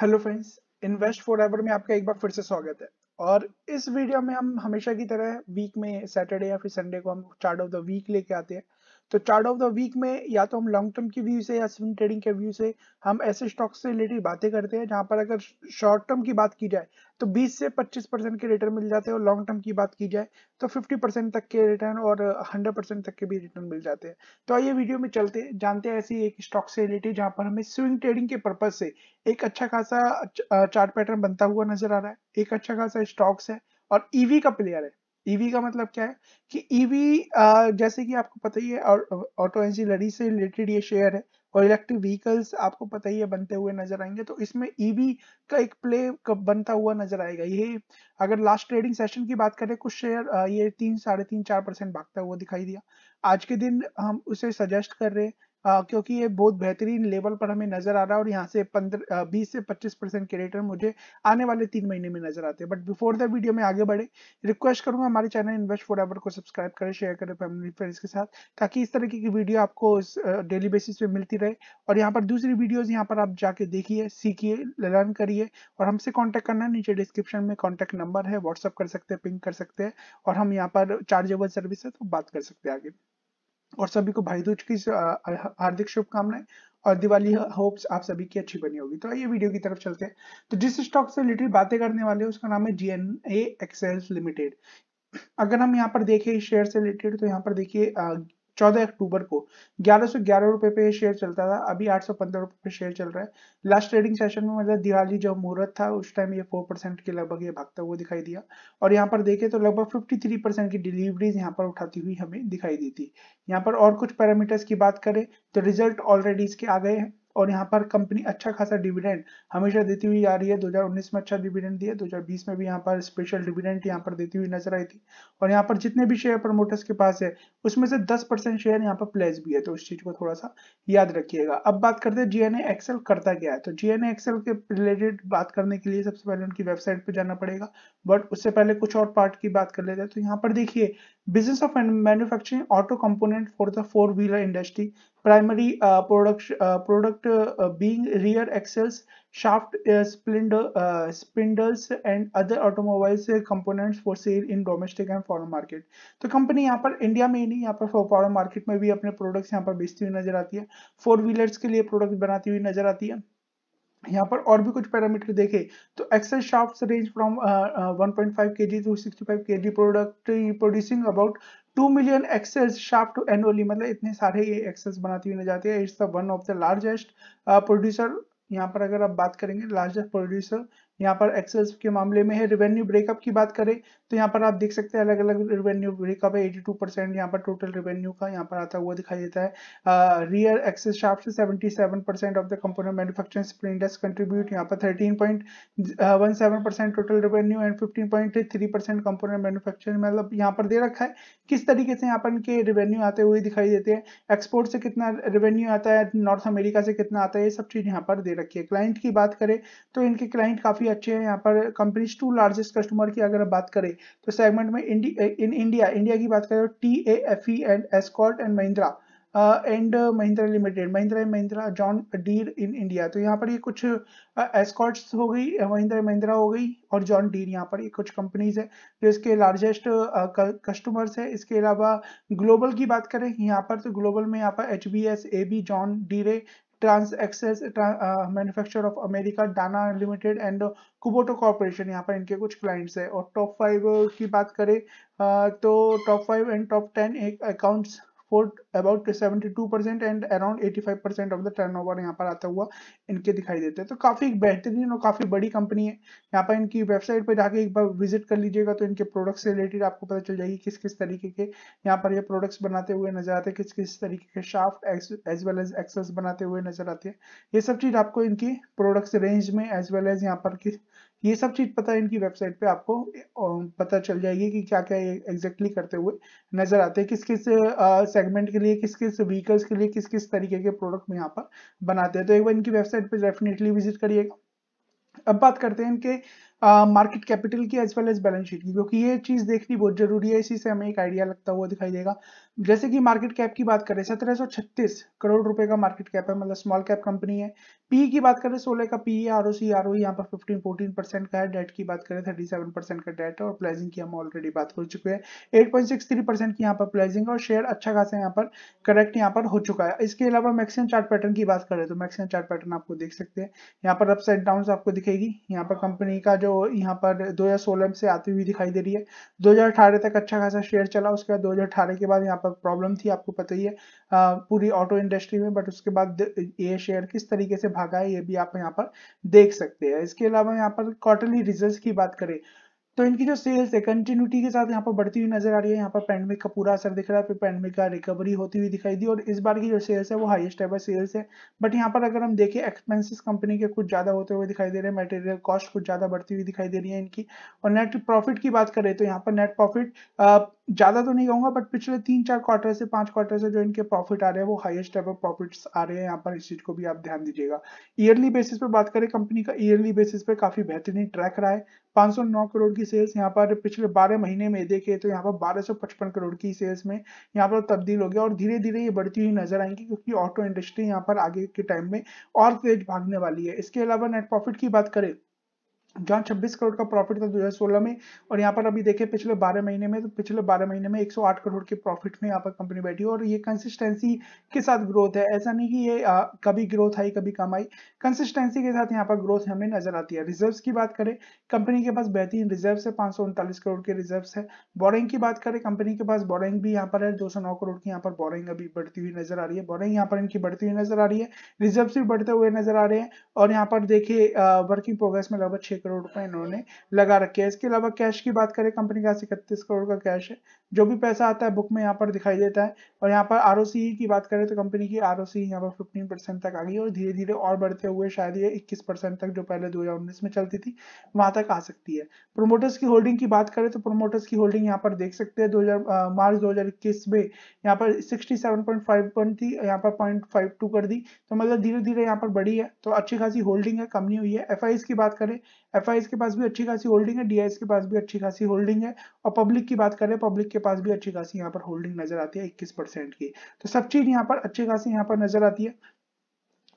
Hello friends invest forever में आपका एक बार फिर से स्वागत है और इस वीडियो में हम हमेशा की तरह वीक में सैटरडे या फिर संडे को हम चार्ट ऑफ द वीक लेके आते हैं तो चार्ट ऑफ द वीक में या तो हम लॉन्ग टर्म की व्यू से या स्विंग ट्रेडिंग के व्यू से हम ऐसे स्टॉक्स से रिलेटेड बातें करते हैं जहां पर अगर शॉर्ट टर्म की बात की जाए तो 20 से 25 परसेंट के रिटर्न मिल जाते हैं और लॉन्ग टर्म की बात की जाए तो 50 परसेंट तक के रिटर्न और 100 परसेंट तक के भी रिटर्न मिल जाते हैं तो आइए वीडियो में चलते हैं जानते हैं ऐसी एक स्टॉक से रिलेटेड जहाँ पर हमें स्विंग ट्रेडिंग के पर्पज से एक अच्छा खासा चार्ट पैटर्न बनता हुआ नजर आ रहा है एक अच्छा खासा स्टॉक्स है और ईवी e का प्लेयर है ईवी e का मतलब क्या है कि ईवी e जैसे कि आपको पता ही है ऑटो एंजिलरी से रिलेटेड ये शेयर है और इलेक्ट्रिक व्हीकल्स आपको पता ही है बनते हुए नजर आएंगे तो इसमें ईवी e का एक प्ले बनता हुआ नजर आएगा ये अगर लास्ट ट्रेडिंग सेशन की बात करें कुछ शेयर ये तीन साढ़े तीन चार परसेंट भागता हुआ दिखाई दिया आज के दिन हम उसे सजेस्ट कर रहे हैं आ, क्योंकि ये बहुत बेहतरीन लेवल पर हमें नजर आ रहा है और यहाँ से पंद्रह बीस से पच्चीस परसेंट के रिटर्न मुझे आने वाले तीन महीने में नजर आते हैं बट बिफोर द वीडियो में आगे बढ़े रिक्वेस्ट करूंगा हमारे चैनल इन्वेस्ट फॉर एवर को सब्सक्राइब करें शेयर करें फैमिली फ्रेंड्स के साथ ताकि इस तरीके की वीडियो आपको डेली बेसिस पे मिलती रहे और यहाँ पर दूसरी वीडियोज यहाँ पर आप जाके देखिए सीखिए लर्न करिए और हमसे कॉन्टेक्ट करना नीचे डिस्क्रिप्शन में कॉन्टैक्ट नंबर है व्हाट्सअप कर सकते हैं पिंक कर सकते हैं और हम यहाँ पर चार्जेबल सर्विस है तो बात कर सकते हैं आगे और सभी को भाई दूज की हार्दिक शुभकामनाएं और दिवाली होप्स आप सभी की अच्छी बनी होगी तो आइए वीडियो की तरफ चलते हैं तो जिस स्टॉक से रिलेटेड बातें करने वाले हैं उसका नाम है जी एन ए एक्सेल्स लिमिटेड अगर हम यहाँ पर देखें शेयर से रिलेटेड तो यहाँ पर देखिए चौदह अक्टूबर को ग्यारह सौ ग्यारह रुपए पे शेयर चलता था अभी आठ सौ पंद्रह रुपए पे शेयर चल रहा है लास्ट ट्रेडिंग सेशन में मतलब दिवाली जो मुहूर्त था उस टाइम ये फोर परसेंट के लगभग ये भागता हुआ दिखाई दिया और यहाँ पर देखे तो लगभग फिफ्टी थ्री परसेंट की डिलीवरीज यहाँ पर उठाती हुई हमें दिखाई दी थी यहाँ पर और कुछ पैरामीटर्स की बात करें तो रिजल्ट ऑलरेडी इसके आ गए हैं और यहाँ पर कंपनी अच्छा खासा डिविडेंड हमेशा देती हुई आ रही है 2019 में अच्छा डिविडेंड दिया 2020 में भी यहाँ पर स्पेशल डिविडेंड यहाँ पर देती हुई नजर आई थी और यहाँ पर जितने भी शेयर प्रमोटर्स के पास है उसमें से 10 परसेंट शेयर यहाँ पर प्लेस भी है तो उस चीज को थोड़ा सा याद रखिएगा अब बात करते हैं जीएनए एक्सएल करता क्या है तो जीएनए एक्सएल के रिलेटेड बात करने के लिए सबसे पहले उनकी वेबसाइट पर जाना पड़ेगा बट उससे पहले कुछ और पार्ट की बात कर लेते हैं तो यहाँ पर देखिए business of manufacturing auto component for the four wheeler industry primary product product uh, being rear axles, shaft uh, spindles and other automobiles components for sale in domestic and foreign market. to company yahan par india mein ही yahan par for foreign market mein bhi apne products yahan par बेचती हुई नजर आती है four wheelers के लिए product बनाती हुई नजर आती है यहाँ पर और भी कुछ पैरामीटर देखें तो axle shafts range from 1.5 kg two 65 kg product producing about two million axle shaft two annually मतलब इतने सारे ये एक्सेस बनाती हुई जाती है it's the one of the largest producer यहाँ पर अगर आप बात करेंगे लार्जेस्ट प्रोड्यूसर यहाँ पर एक्सेल के मामले में है रेवेन्यू ब्रेकअप की बात करें तो यहाँ पर आप देख सकते हैं अलग अलग रेवेन्यू ब्रेकअप है 82 परसेंट यहाँ पर टोटल रेवेन्यू का यहाँ पर आता हुआ दिखाई देता है रियर एक्सेस शाफ्ट से 77 percent of the component manufacturing spindles contribute यहाँ पर seven percent total revenue and three percent component manufacturing मतलब यहाँ पर दे रखा है किस तरीके से यहाँ पर इनके रेवेन्यू आते हुए दिखाई देते हैं एक्सपोर्ट से कितना रेवेन्यू आता है नॉर्थ अमेरिका से कितना आता है ये सब चीज़ यहाँ पर दे रखी है क्लाइंट की बात करें तो इनके क्लाइंट काफ़ी काफ़ी अच्छे हैं यहाँ पर कंपनीज टू लार्जेस्ट कस्टमर की अगर बात करें तो सेगमेंट में इन इंडिया इंडिया की बात करें तो T A F E and Escort and Mahindra and Mahindra limited Mahindra and Mahindra John Deere in India तो यहाँ पर ये कुछ एस्कॉट्स हो गई महिंद्रा महिंद्रा हो गई और जॉन डीर यहाँ पर ये कुछ कंपनीज है जो इसके लार्जेस्ट कस्टमर्स है इसके अलावा ग्लोबल की बात करें यहाँ पर तो ग्लोबल में यहाँ पर H B S A B John Deere trans axle manufacture of America Dana limited and Kubota corporation यहाँ पर इनके कुछ क्लाइंट्स है और टॉप फाइव की बात करें uh, तो top five and top ten एक accounts for about seventy two percent and around eighty five percent of the turnover यहाँ पर आता हुआ इनके दिखाई देते हैं तो काफी बेहतरीन और काफी बड़ी कंपनी है यहाँ पर इनकी वेबसाइट पर जाके एक बार विजिट कर लीजिएगा तो इनके प्रोडक्ट से रिलेटेड आपको पता चल जाएगी किस किस तरीके के यहाँ पर ये यह प्रोडक्ट्स बनाते हुए नजर आते हैं किस किस तरीके के shaft as well as axle बनाते हुए नजर आते हैं ये सब चीज आपको इनकी प्रोडक्ट्स रेंज में एज वेल एज यहाँ पर किस ये सब चीज पता है इनकी वेबसाइट पे आपको पता चल जाएगी कि क्या क्या एग्जैक्टली करते हुए नजर आते हैं किस किस सेगमेंट के लिए किस किस व्हीकल्स के लिए किस किस तरीके के प्रोडक्ट यहाँ पर बनाते हैं तो एक बार इनकी वेबसाइट पे डेफिनेटली विजिट करिएगा अब बात करते हैं इनके मार्केट कैपिटल की as well as balance sheet की क्योंकि ये चीज देखनी बहुत जरूरी है इसी से हमें एक आइडिया लगता हुआ दिखाई देगा जैसे कि मार्केट कैप की बात करें सत्रह करोड़ रुपए का मार्केट कैप है मतलब स्मॉल कैप कंपनी है पी की बात करें सोलह का P R O C R O यहाँ पर फिफ्टीन फोर्टीन परसेंट का है डेट की बात करें थर्टी सेवन परसेंट का डेट है और प्लेजिंग की हम ऑलरेडी बात हो चुके हैं eight point six three percent की यहाँ पर प्लेजिंग और शेयर अच्छा खासा यहाँ पर करेक्ट यहाँ पर हो चुका है इसके अलावा मैक्सिमम चार्ट पैटर्न की बात करें तो मैक्सिमम चार्ट पैटर्न आपको देख सकते हैं यहाँ पर अपसाइड डाउन आपको दिखेगी यहाँ पर कंपनी का जो जो यहाँ पर 2016 से आती हुई दिखाई दे रही है 2018 तक अच्छा खासा शेयर चला उसके बाद 2018 के बाद यहाँ पर प्रॉब्लम थी आपको पता ही है पूरी ऑटो इंडस्ट्री में बट उसके बाद ये शेयर किस तरीके से भागा है ये भी आप यहाँ पर देख सकते हैं इसके अलावा यहाँ पर क्वार्टरली रिजल्ट की बात करें तो इनकी जो सेल्स है कंटिन्यूटी के साथ यहाँ पर बढ़ती हुई नजर आ रही है यहाँ पर पैंडमिक का पूरा असर दिख रहा है फिर पैंडमिक का रिकवरी होती हुई दिखाई दी और इस बार की जो सेल्स है वो हाईएस्ट एवर सेल्स है बट यहाँ पर अगर हम देखें एक्सपेंसेस कंपनी के कुछ ज्यादा होते हुए दिखाई दे रहे हैं मटेरियल कॉस्ट कुछ ज्यादा बढ़ती हुई दिखाई दे रही है इनकी और नेट प्रॉफिट की बात करें तो यहाँ पर नेट प्रॉफिट ज्यादा तो नहीं कहूंगा बट पिछले तीन चार क्वार्टर से पांच क्वार्टर से जो इनके प्रॉफिट आ रहे हैं वो हाईएस्ट एवर प्रॉफिट आ रहे हैं यहाँ पर इस चीज को भी आप ध्यान दीजिएगा ईयरली बेसिस पे बात करें कंपनी का ईयरली बेसिस पे काफी बेहतरीन ट्रैक रहा है 509 करोड़ की सेल्स यहाँ पर पिछले 12 महीने में देखे तो यहाँ पर 1255 करोड़ की सेल्स में यहाँ पर तब्दील हो गया और धीरे धीरे ये बढ़ती हुई नजर आएंगी क्योंकि ऑटो इंडस्ट्री यहाँ पर आगे के टाइम में और तेज भागने वाली है इसके अलावा नेट प्रॉफिट की बात करें जहाँ 26 करोड़ का प्रॉफिट था 2016 में और यहाँ पर अभी देखें पिछले 12 महीने में तो पिछले 12 महीने में 108 करोड़ के प्रॉफिट में यहाँ पर कंपनी बैठी और ये कंसिस्टेंसी के साथ ग्रोथ है ऐसा नहीं कि ये आ, कभी ग्रोथ आई कभी कम आई कंसिस्टेंसी के साथ यहाँ पर ग्रोथ हमें नजर आती है रिजर्व की बात करें कंपनी के पास बेहतरीन रिजर्व है पांच करोड़ के रिजर्व है बोरिंग की बात करें कंपनी के पास बोरिंग भी यहाँ पर है दो करोड़ की यहाँ पर बोरिंग अभी बढ़ती हुई नजर आ रही है बोरिंग यहाँ पर इनकी बढ़ती हुई नजर आ रही है रिजर्व भी बढ़ते हुए नजर आ रहे हैं और यहाँ पर देखिए वर्किंग प्रोग्रेस में लगभग छह करोड़ रुपए इन्होंने लगा रखे है इसके अलावा कैश की बात करें कंपनी के पास इकतीस करोड़ का कैश है जो भी पैसा आता है बुक में यहाँ पर दिखाई देता है और यहाँ पर आर e की बात करें तो कंपनी की आर ओ सी यहाँ पर फिफ्टीन परसेंट तक आ गई और धीरे धीरे और बढ़ते हुए शायद ये इक्कीस परसेंट तक जो पहले दो में चलती थी वहां तक आ सकती है प्रोमोटर्स की होल्डिंग की बात करें तो प्रोमोटर्स की होल्डिंग यहाँ पर देख सकते हैं दो मार्च दो में यहाँ पर सिक्सटी थी यहाँ पर पॉइंट कर दी तो मतलब धीरे धीरे यहाँ पर बढ़ी है तो अच्छी खासी होल्डिंग है कमी हुई है एफ की बात करें एफ के पास भी अच्छी खासी होल्डिंग है डी के पास भी अच्छी खासी होल्डिंग है और पब्लिक की बात करें पब्लिक के पास भी अच्छी खासी यहाँ पर होल्डिंग नजर आती है इक्कीस की तो सब चीज यहाँ पर अच्छी खासी यहाँ पर नजर आती है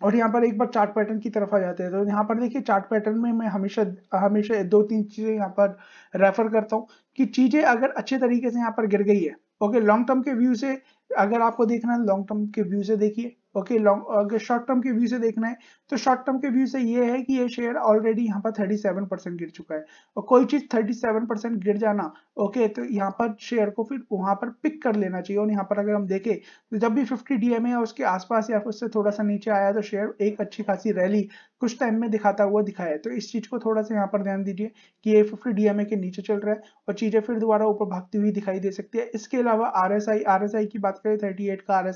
और यहाँ पर एक बार चार्ट पैटर्न की तरफ आ जाते हैं तो यहाँ पर देखिए चार्ट पैटर्न में मैं हमेशा हमेशा दो तीन चीज़ें यहाँ पर रेफर करता हूँ कि चीज़ें अगर अच्छे तरीके से यहाँ पर गिर गई है ओके लॉन्ग टर्म के व्यू से अगर आपको देखना है लॉन्ग टर्म के व्यू से देखिए ओके लॉन्ग अगर शॉर्ट टर्म के व्यू से देखना है तो शॉर्ट टर्म के व्यू से ये है कि ये शेयर ऑलरेडी यहाँ पर 37 परसेंट गिर चुका है और कोई चीज 37 परसेंट गिर जाना ओके तो यहाँ पर शेयर को फिर वहां पर पिक कर लेना चाहिए और यहाँ पर अगर हम देखें तो जब भी 50 डीएमए है उसके आसपास या उससे थोड़ा सा नीचे आया तो शेयर एक अच्छी खासी रैली कुछ टाइम में दिखाता हुआ दिखाया तो इस चीज को थोड़ा सा यहाँ पर ध्यान दीजिए कि ये फिफ्टी डीएमए के नीचे चल रहा है और चीजें फिर दोबारा ऊपर भागती हुई दिखाई दे सकती है इसके अलावा आर एस आई की बात करें थर्टी का आर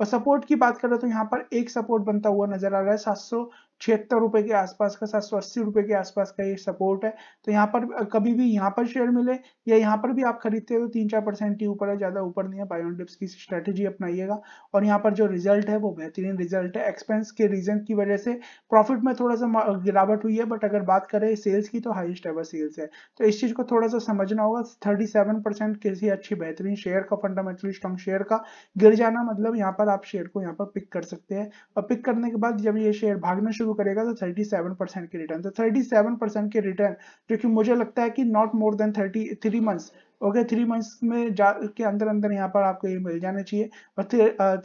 और सपोर्ट की बात करें करें तो यहाँ पर एक सपोर्ट बनता हुआ नजर आ रहा है सात सौ छिहत्तर रुपए के आसपास का सात सौ अस्सी रुपए के आसपास का ये सपोर्ट है तो यहाँ पर कभी भी यहाँ पर शेयर मिले या यहाँ पर भी आप खरीदते हो तो तीन चार परसेंट ही ऊपर है ज्यादा ऊपर नहीं है बायोन डिप्स की स्ट्रेटेजी अपनाइएगा और यहाँ पर जो रिजल्ट है वो बेहतरीन रिजल्ट है एक्सपेंस के रीजन की वजह से प्रॉफिट में थोड़ा सा गिरावट हुई है बट अगर बात करें सेल्स की तो हाइस्ट एवर सेल्स है तो इस चीज को थोड़ा सा समझना होगा थर्टी सेवन परसेंट किसी अच्छी बेहतरीन शेयर का फंडामेंटली स्ट्रॉन्ग शेयर का गिर जाना मतलब यहाँ पर आप शेयर को यहाँ पर पिक कर सकते हैं और पिक करने के बाद जब ये शेयर भागना शुरू शुरू करेगा तो 37 परसेंट के रिटर्न तो 37 परसेंट के रिटर्न जो कि मुझे लगता है कि not more than 30 three months okay three months में जा के अंदर अंदर यहाँ पर आपको ये मिल जाने चाहिए और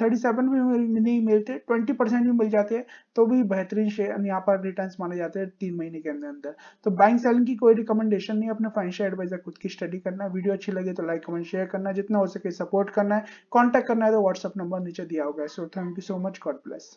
थर्टी सेवन भी नहीं मिलते ट्वेंटी परसेंट भी मिल जाते हैं तो भी बेहतरीन शेयर यहाँ पर रिटर्न माने जाते हैं तीन महीने के अंदर अंदर तो बैंक सेलिंग की कोई रिकमेंडेशन नहीं अपने फाइनेंशियल एडवाइजर खुद की स्टडी करना वीडियो अच्छी लगे तो लाइक कमेंट शेयर करना जितना हो सके सपोर्ट करना है कॉन्टैक्ट करना है तो व्हाट्सअप नंबर नीचे दिया होगा so thank you so much God bless